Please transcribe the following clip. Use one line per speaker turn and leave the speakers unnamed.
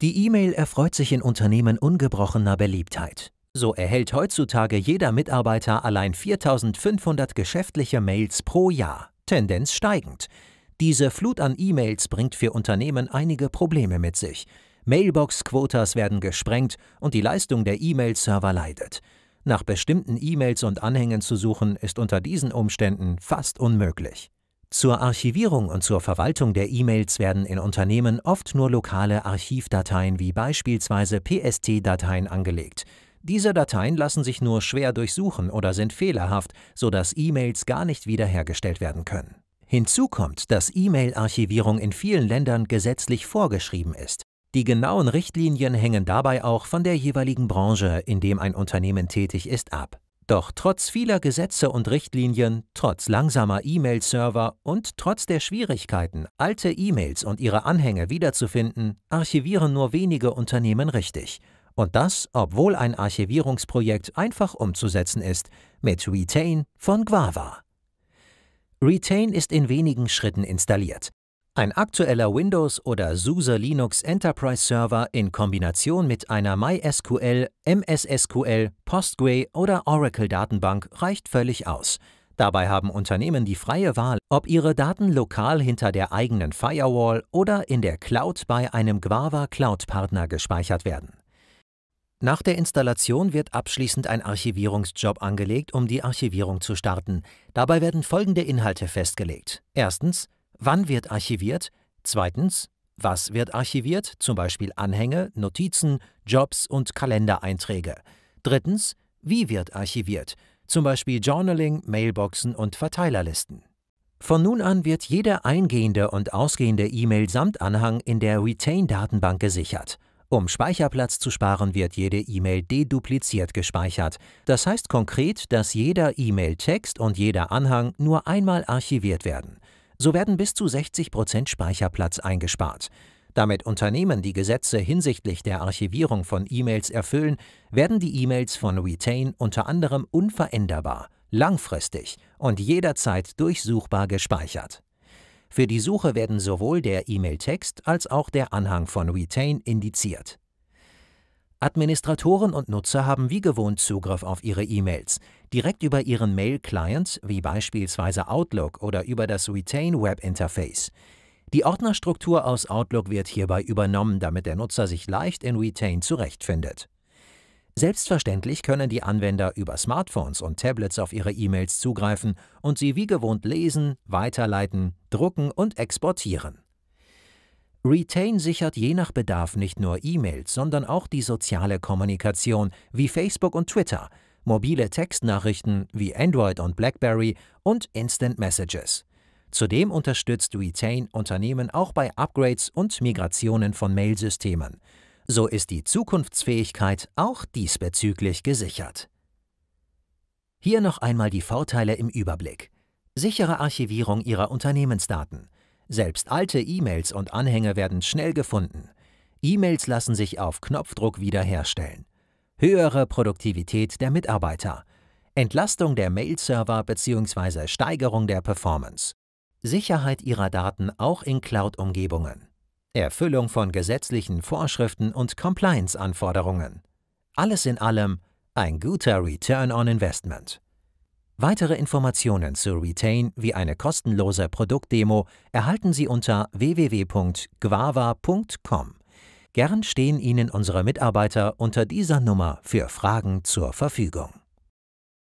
Die E-Mail erfreut sich in Unternehmen ungebrochener Beliebtheit. So erhält heutzutage jeder Mitarbeiter allein 4500 geschäftliche Mails pro Jahr, Tendenz steigend. Diese Flut an E-Mails bringt für Unternehmen einige Probleme mit sich. Mailbox-Quotas werden gesprengt und die Leistung der E-Mail-Server leidet. Nach bestimmten E-Mails und Anhängen zu suchen, ist unter diesen Umständen fast unmöglich. Zur Archivierung und zur Verwaltung der E-Mails werden in Unternehmen oft nur lokale Archivdateien wie beispielsweise PST-Dateien angelegt. Diese Dateien lassen sich nur schwer durchsuchen oder sind fehlerhaft, sodass E-Mails gar nicht wiederhergestellt werden können. Hinzu kommt, dass E-Mail-Archivierung in vielen Ländern gesetzlich vorgeschrieben ist. Die genauen Richtlinien hängen dabei auch von der jeweiligen Branche, in dem ein Unternehmen tätig ist, ab. Doch trotz vieler Gesetze und Richtlinien, trotz langsamer E-Mail-Server und trotz der Schwierigkeiten, alte E-Mails und ihre Anhänge wiederzufinden, archivieren nur wenige Unternehmen richtig. Und das, obwohl ein Archivierungsprojekt einfach umzusetzen ist, mit Retain von Guava. Retain ist in wenigen Schritten installiert. Ein aktueller Windows- oder SUSE Linux Enterprise Server in Kombination mit einer MySQL, MSSQL, Postgre oder Oracle Datenbank reicht völlig aus. Dabei haben Unternehmen die freie Wahl, ob ihre Daten lokal hinter der eigenen Firewall oder in der Cloud bei einem Guava Cloud-Partner gespeichert werden. Nach der Installation wird abschließend ein Archivierungsjob angelegt, um die Archivierung zu starten. Dabei werden folgende Inhalte festgelegt. Erstens Wann wird archiviert? Zweitens, was wird archiviert, zum Beispiel Anhänge, Notizen, Jobs und Kalendereinträge? Drittens, wie wird archiviert, zum Beispiel Journaling, Mailboxen und Verteilerlisten? Von nun an wird jede eingehende und ausgehende E-Mail samt Anhang in der Retain-Datenbank gesichert. Um Speicherplatz zu sparen, wird jede E-Mail dedupliziert gespeichert. Das heißt konkret, dass jeder E-Mail-Text und jeder Anhang nur einmal archiviert werden. So werden bis zu 60 Prozent Speicherplatz eingespart. Damit Unternehmen die Gesetze hinsichtlich der Archivierung von E-Mails erfüllen, werden die E-Mails von Retain unter anderem unveränderbar, langfristig und jederzeit durchsuchbar gespeichert. Für die Suche werden sowohl der E-Mail-Text als auch der Anhang von Retain indiziert. Administratoren und Nutzer haben wie gewohnt Zugriff auf ihre E-Mails, direkt über ihren Mail-Client wie beispielsweise Outlook oder über das Retain Web Interface. Die Ordnerstruktur aus Outlook wird hierbei übernommen, damit der Nutzer sich leicht in Retain zurechtfindet. Selbstverständlich können die Anwender über Smartphones und Tablets auf ihre E-Mails zugreifen und sie wie gewohnt lesen, weiterleiten, drucken und exportieren. Retain sichert je nach Bedarf nicht nur E-Mails, sondern auch die soziale Kommunikation wie Facebook und Twitter, mobile Textnachrichten wie Android und BlackBerry und Instant Messages. Zudem unterstützt Retain Unternehmen auch bei Upgrades und Migrationen von Mailsystemen. So ist die Zukunftsfähigkeit auch diesbezüglich gesichert. Hier noch einmal die Vorteile im Überblick. Sichere Archivierung Ihrer Unternehmensdaten – selbst alte E-Mails und Anhänge werden schnell gefunden. E-Mails lassen sich auf Knopfdruck wiederherstellen. Höhere Produktivität der Mitarbeiter. Entlastung der Mail-Server bzw. Steigerung der Performance. Sicherheit ihrer Daten auch in Cloud-Umgebungen. Erfüllung von gesetzlichen Vorschriften und Compliance-Anforderungen. Alles in allem ein guter Return on Investment. Weitere Informationen zu Retain wie eine kostenlose Produktdemo erhalten Sie unter www.guava.com. Gern stehen Ihnen unsere Mitarbeiter unter dieser Nummer für Fragen zur Verfügung.